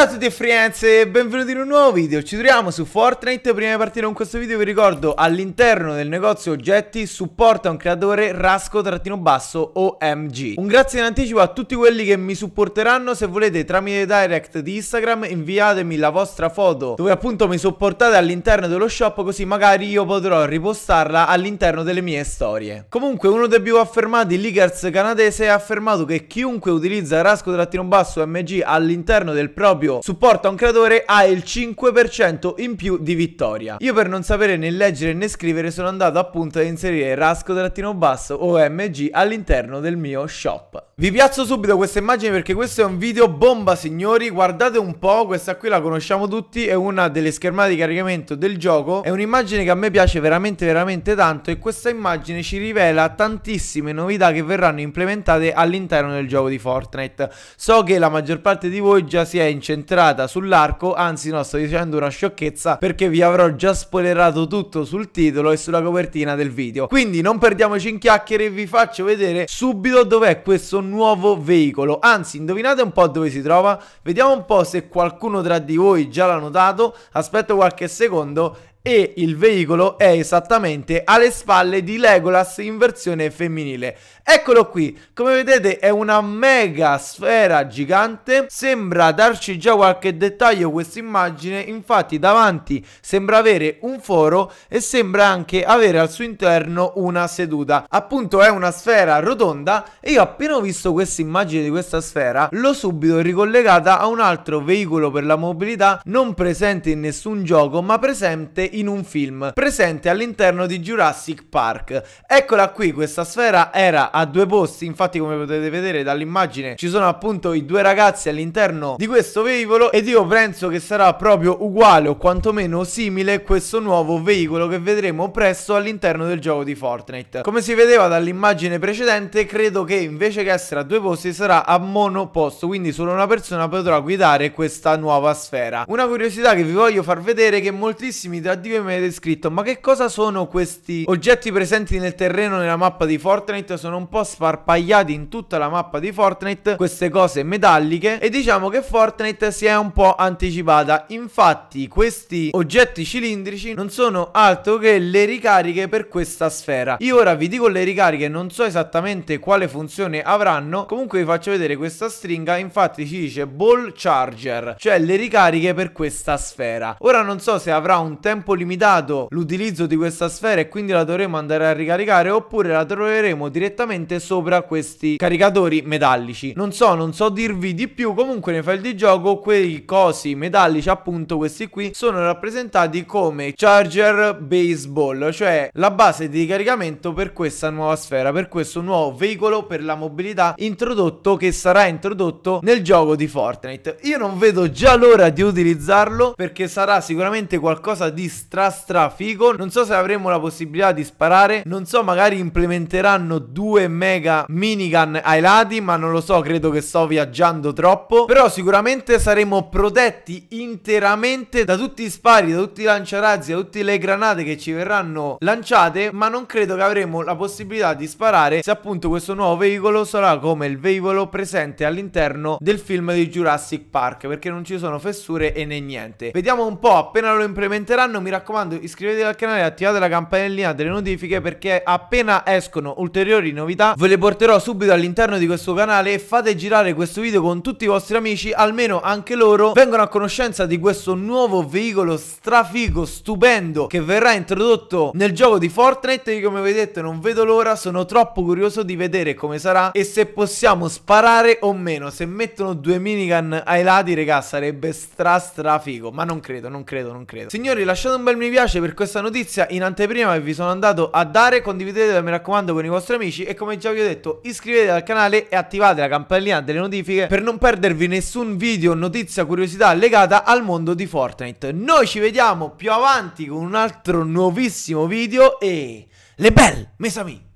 Ciao a tutti e Frienze e benvenuti in un nuovo video Ci troviamo su Fortnite Prima di partire con questo video vi ricordo All'interno del negozio oggetti supporta un creatore rasco-basso OMG Un grazie in anticipo a tutti quelli che mi supporteranno Se volete tramite direct di Instagram inviatemi la vostra foto Dove appunto mi supportate all'interno dello shop Così magari io potrò ripostarla all'interno delle mie storie Comunque uno dei più affermati leaguers canadese ha affermato che chiunque utilizza rasco-basso OMG all'interno del proprio più supporta un creatore ha il 5% in più di vittoria. Io per non sapere né leggere né scrivere sono andato appunto ad inserire rasco-basso OMG all'interno del mio shop. Vi piazzo subito questa immagine perché questo è un video bomba signori, guardate un po', questa qui la conosciamo tutti, è una delle schermate di caricamento del gioco, è un'immagine che a me piace veramente veramente tanto e questa immagine ci rivela tantissime novità che verranno implementate all'interno del gioco di Fortnite. So che la maggior parte di voi già si è incendiata concentrata sull'arco, anzi no, sto dicendo una sciocchezza perché vi avrò già spoilerato tutto sul titolo e sulla copertina del video. Quindi non perdiamoci in chiacchiere e vi faccio vedere subito dov'è questo nuovo veicolo. Anzi, indovinate un po' dove si trova? Vediamo un po' se qualcuno tra di voi già l'ha notato. Aspetto qualche secondo e il veicolo è esattamente alle spalle di Legolas in versione femminile. Eccolo qui, come vedete è una mega sfera gigante, sembra darci già qualche dettaglio questa immagine, infatti davanti sembra avere un foro e sembra anche avere al suo interno una seduta. Appunto è una sfera rotonda e io appena ho visto questa immagine di questa sfera l'ho subito ricollegata a un altro veicolo per la mobilità non presente in nessun gioco ma presente in un film presente all'interno di Jurassic Park. Eccola qui, questa sfera era a due posti, infatti come potete vedere dall'immagine ci sono appunto i due ragazzi all'interno di questo veicolo ed io penso che sarà proprio uguale o quantomeno simile questo nuovo veicolo che vedremo presto all'interno del gioco di Fortnite. Come si vedeva dall'immagine precedente credo che invece che essere a due posti sarà a monoposto, quindi solo una persona potrà guidare questa nuova sfera. Una curiosità che vi voglio far vedere è che moltissimi tra addio e mi avete scritto Ma che cosa sono questi oggetti presenti nel terreno nella mappa di Fortnite? Sono un po' sparpagliati in tutta la mappa di Fortnite Queste cose metalliche E diciamo che Fortnite si è un po' anticipata Infatti questi oggetti cilindrici non sono altro che le ricariche per questa sfera Io ora vi dico le ricariche Non so esattamente quale funzione avranno Comunque vi faccio vedere questa stringa Infatti ci dice Ball Charger Cioè le ricariche per questa sfera Ora non so se avrà un tempo tempo limitato l'utilizzo di questa sfera e quindi la dovremo andare a ricaricare oppure la troveremo direttamente sopra questi caricatori metallici. Non so, non so dirvi di più, comunque nei file di gioco quei cosi metallici appunto questi qui sono rappresentati come charger baseball, cioè la base di caricamento per questa nuova sfera, per questo nuovo veicolo per la mobilità introdotto che sarà introdotto nel gioco di Fortnite. Io non vedo già l'ora di utilizzarlo perché sarà sicuramente qualcosa di stra stra figo Non so se avremo la possibilità di sparare Non so magari implementeranno due mega minigun ai lati Ma non lo so credo che sto viaggiando troppo Però sicuramente saremo protetti interamente da tutti i spari Da tutti i lanciarazzi, da tutte le granate che ci verranno lanciate Ma non credo che avremo la possibilità di sparare Se appunto questo nuovo veicolo sarà come il veicolo presente all'interno del film di Jurassic Park Perché non ci sono fessure e né niente Vediamo un po' appena lo implementeranno mi raccomando iscrivetevi al canale e attivate la campanellina delle notifiche perché appena escono ulteriori novità ve le porterò subito all'interno di questo canale e fate girare questo video con tutti i vostri amici, almeno anche loro vengono a conoscenza di questo nuovo veicolo strafigo, stupendo che verrà introdotto nel gioco di Fortnite e come vedete non vedo l'ora, sono troppo curioso di vedere come sarà e se possiamo sparare o meno, se mettono due minigun ai lati regà sarebbe stra strafigo, ma non credo, non credo, non credo. Signori lasciatemi un bel mi piace per questa notizia in anteprima che vi sono andato a dare, condividetela mi raccomando con i vostri amici e come già vi ho detto iscrivetevi al canale e attivate la campanellina delle notifiche per non perdervi nessun video, notizia, curiosità legata al mondo di Fortnite. Noi ci vediamo più avanti con un altro nuovissimo video e... Le belle, mes amis